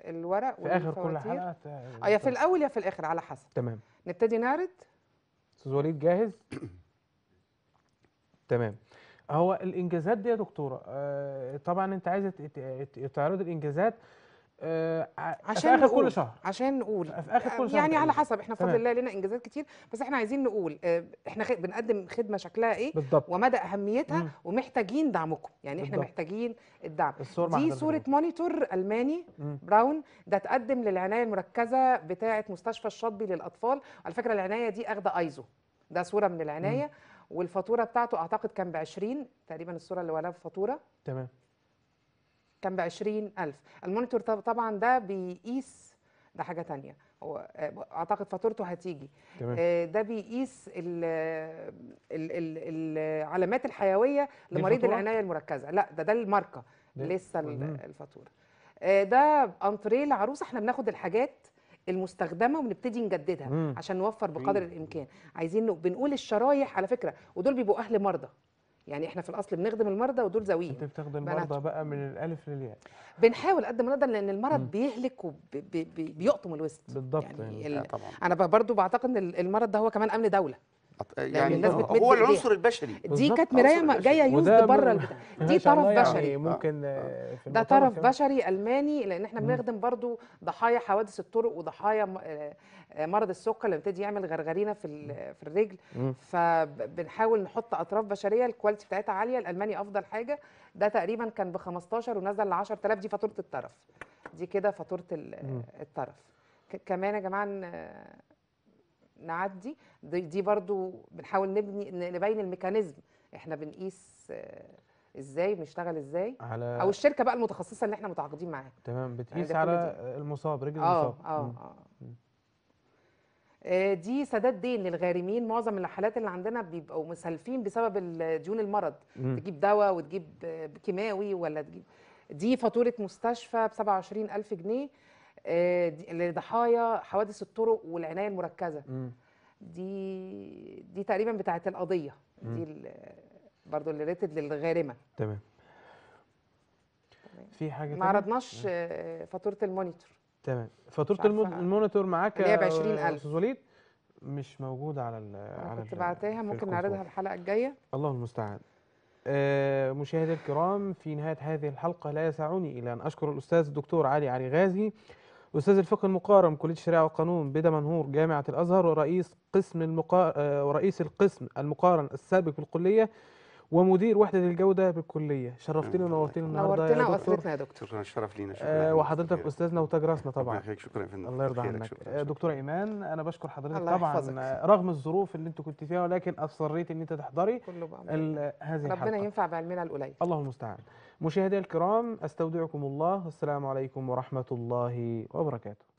الورق في اخر كل حلقه اه يا في الاول يا في الاخر على حسب تمام نبتدي نعرض استاذ وليد جاهز تمام هو الانجازات دي يا دكتوره آه، طبعا انت عايزه تعرض الانجازات آه، عشان في اخر نقول. كل شهر عشان نقول في اخر كل شهر يعني على حسب احنا بفضل الله لنا انجازات كتير بس احنا عايزين نقول آه، احنا بنقدم خدمه شكلها ايه بالضبط. ومدى اهميتها مم. ومحتاجين دعمكم يعني احنا بالضبط. محتاجين الدعم دي صوره مونيتور الماني مم. براون ده اتقدم للعنايه المركزه بتاعه مستشفى الشاطبي للاطفال على فكره العنايه دي اخده ايزو ده صوره من العنايه مم. والفاتوره بتاعته اعتقد كان ب 20 تقريبا الصوره اللي وراها فاتوره تمام كان ب 20000 المونيتور طبعا ده بيقيس ده حاجه ثانيه هو آه، اعتقد فاتورته هتيجي تمام. آه، ده بيقيس الـ الـ الـ العلامات الحيويه لمريض العنايه المركزه لا ده ده الماركه لسه الفاتوره آه، ده انتريه العروسه احنا بناخد الحاجات المستخدمه ونبتدي نجددها مم. عشان نوفر بقدر مم. الامكان عايزين بنقول الشرايح على فكره ودول بيبقوا اهل مرضى يعني احنا في الاصل بنخدم المرضى ودول ذويين انت بتخدم المرضى بقى من الالف للياء بنحاول قد ما نقدر لان المرض مم. بيهلك وبيقطم الوسط بالضبط يعني, يعني طبعا انا برضو بعتقد ان المرض ده هو كمان امن دوله يعني الناس بتمد هو العنصر البشري دي كانت مرايه جايه يوزد بره دي طرف يعني بشري آه. آه، يعني ممكن ده طرف بشري الماني لان احنا بنخدم برضو ضحايا حوادث الطرق وضحايا آه، مرض السكر اللي بيبتدي يعمل غرغرينه في في الرجل فبنحاول نحط اطراف بشريه الكواليتي بتاعتها عاليه الالماني افضل حاجه ده تقريبا كان ب 15 ونزل ل 10000 دي فاتوره الطرف دي كده فاتوره الطرف كمان يا جماعه نعدي دي, دي برضو بنحاول نبني نبين الميكانيزم احنا بنقيس آه، ازاي بنشتغل ازاي على او الشركه بقى المتخصصه اللي احنا متعاقدين معاها تمام بتقيس يعني على المصاب رجل آه، المصاب اه اه آه دي سداد دين للغارمين معظم الحالات اللي عندنا بيبقوا مسلفين بسبب ديون المرض مم. تجيب دواء وتجيب آه، كيماوي ولا تجيب دي فاتوره مستشفى ب 27000 جنيه آه، لضحايا حوادث الطرق والعنايه المركزه م. دي دي تقريبا بتاعه القضيه م. دي برضه اللي ريتد للغارمه تمام في حاجه ما عرضناش آه، فاتوره المونيتور تمام فاتوره المونيتور معاك يا استاذ وليد مش موجوده على على كنت بعتها ممكن نعرضها الحلقه الجايه الله المستعان آه مشاهدي الكرام في نهايه هذه الحلقه لا يسعني الا ان اشكر الاستاذ الدكتور علي علي غازي أستاذ الفقه المقارن كلية الشريعة والقانون بدمنهور جامعة الأزهر ورئيس قسم المقا... آه، ورئيس القسم المقارن السابق بالكلية ومدير وحده الجوده بالكليه شرفتنا ونورتنا النهارده نورتنا وأسرتنا يا دكتور شكرا شرف لينا شكرا آه وحضرتك استاذنا وتاج راسنا طبعا ربنا شكرا يا فندم الله يرضى عنك آه، دكتور ايمان انا بشكر حضرتك طبعا حفظك. آه، رغم الظروف اللي انت كنت فيها ولكن اصريت ان انت تحضري هذه الحلقه ربنا ينفع بعلمنا القليل الله المستعان مشاهدينا الكرام استودعكم الله والسلام عليكم ورحمه الله وبركاته